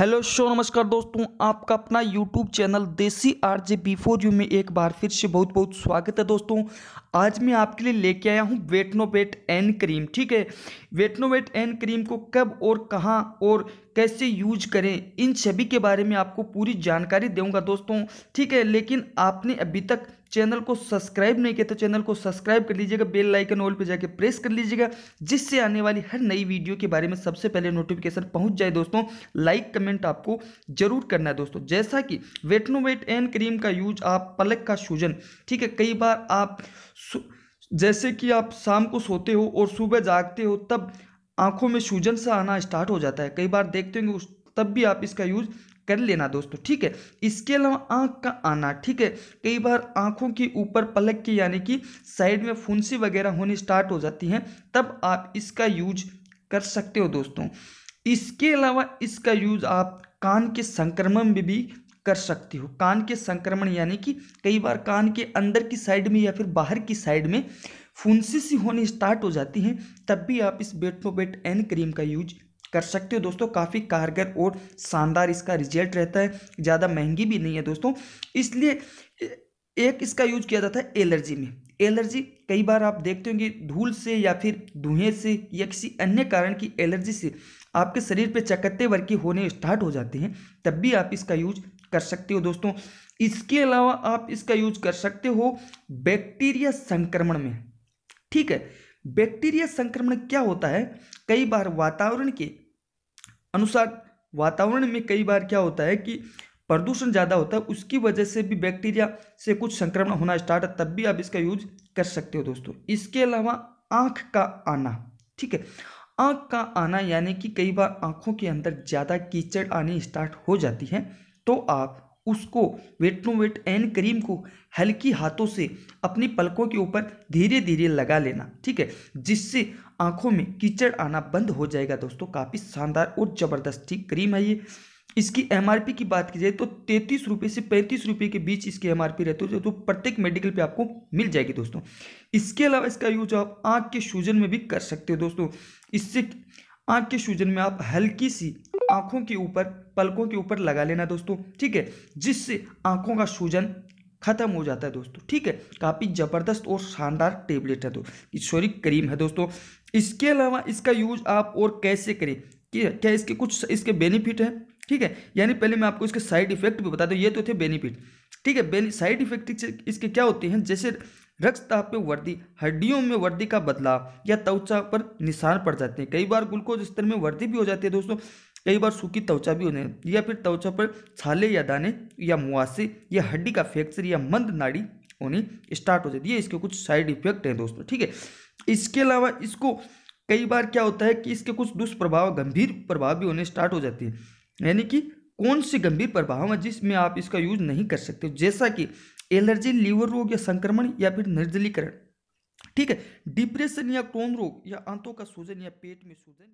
hello show नमस्कार दोस्तों आपका अपना YouTube channel Desi R J B four U में एक बार फिर से बहुत बहुत स्वागत है दोस्तों आज मैं आपके लिए लेके आया हूँ वेटनोवेट एन क्रीम ठीक है वेटनोवेट एन क्रीम को कब और कहाँ और कैसे यूज करें इन सभी के बारे में आपको पूरी जानकारी दूंगा दोस्तों ठीक है लेकिन आपने अभी तक चैनल को सब्सक्राइब नहीं किया तो चैनल को सब्सक्राइब कर लीजिएगा बेल लाइकन ऑल पर जाके प्रेस कर लीजिएगा जिससे आने वाली हर नई वीडियो के बारे में सबसे पहले नोटिफिकेशन पहुंच जाए दोस्तों लाइक कमेंट आपको जरूर करना है दोस्तों जैसा कि वेटनोवेट एन क्रीम का यूज आप पलक का सूजन ठीक है कई बार आप जैसे कि आप शाम को सोते हो और सुबह जागते हो तब आंखों में सूजन सा आना स्टार्ट हो जाता है कई बार देखते होंगे उस तब भी आप इसका यूज़ कर लेना दोस्तों ठीक है इसके अलावा आँख का आना ठीक है कई बार आँखों के ऊपर पलक की यानी कि साइड में फुंसी वगैरह होनी स्टार्ट हो जाती हैं तब आप इसका यूज कर सकते हो दोस्तों इसके अलावा इसका यूज आप कान के संक्रमण में भी कर सकते हो कान के संक्रमण यानी कि कई बार कान के अंदर की साइड में या फिर बाहर की साइड में फुंसी सी होनी स्टार्ट हो जाती है तब भी आप इस बेट बेट एन क्रीम का यूज कर सकते हो दोस्तों काफ़ी कारगर और शानदार इसका रिजल्ट रहता है ज़्यादा महंगी भी नहीं है दोस्तों इसलिए एक इसका यूज किया जाता है एलर्जी में एलर्जी कई बार आप देखते होंगे धूल से या फिर धुएं से या किसी अन्य कारण की एलर्जी से आपके शरीर पे चकत्ते वर्की होने स्टार्ट हो जाते हैं तब भी आप इसका यूज कर सकते हो दोस्तों इसके अलावा आप इसका यूज कर सकते हो बैक्टीरिया संक्रमण में ठीक है बैक्टीरिया संक्रमण क्या होता है कई बार वातावरण के अनुसार वातावरण में कई बार क्या होता है कि प्रदूषण ज़्यादा होता है उसकी वजह से भी बैक्टीरिया से कुछ संक्रमण होना स्टार्ट है तब भी आप इसका यूज कर सकते हो दोस्तों इसके अलावा आँख का आना ठीक है आँख का आना यानी कि कई बार आँखों के अंदर ज़्यादा कीचड़ आनी स्टार्ट हो जाती है तो आप उसको वेट एन क्रीम को हल्की हाथों से अपनी पलकों के ऊपर धीरे धीरे लगा लेना ठीक है जिससे आंखों में कीचड़ आना बंद हो जाएगा दोस्तों काफ़ी शानदार और ज़बरदस्त ठीक क्रीम है ये इसकी एमआरपी की बात की जाए तो तैंतीस रुपये से पैंतीस रुपये के बीच इसकी एमआरपी रहती है तो प्रत्येक मेडिकल पे आपको मिल जाएगी दोस्तों इसके अलावा इसका यूज आप आँख के सूजन में भी कर सकते हो दोस्तों इससे आँख के सूजन में आप हल्की सी आंखों के ऊपर पलकों के ऊपर लगा लेना दोस्तों ठीक है जिससे आंखों का सूजन खत्म हो जाता है दोस्तों ठीक है काफ़ी ज़बरदस्त और शानदार टेबलेट है दोस्तों सॉरी क्रीम है दोस्तों इसके अलावा इसका यूज आप और कैसे करें क्या इसके कुछ इसके बेनिफिट हैं ठीक है यानी पहले मैं आपको इसके साइड इफेक्ट भी बता दूँ ये तो थे बेनिफिट ठीक है साइड इफेक्ट इसके क्या होते हैं जैसे रक्तताप में वर्दी हड्डियों में वर्दी का बदलाव या त्वचा पर निशान पड़ जाते हैं कई बार ग्लूकोज स्तर में वर्दी भी हो जाती है दोस्तों कई बार सूखी त्वचा भी होने या फिर त्वचा पर छाले या दाने या मुआसे या हड्डी का फ्रैक्चर या मंद नाड़ी होनी स्टार्ट हो जाती है इसके कुछ साइड इफेक्ट हैं दोस्तों ठीक है इसके अलावा इसको कई बार क्या होता है कि इसके कुछ दुष्प्रभाव गंभीर प्रभाव भी होने स्टार्ट हो जाते हैं यानी कि कौन से गंभीर प्रभाव हैं जिसमें आप इसका यूज नहीं कर सकते जैसा कि एलर्जी लीवर रोग या संक्रमण या फिर निर्जलीकरण ठीक है डिप्रेशन या क्रोन रोग या आंतों का सूजन या पेट में सूजन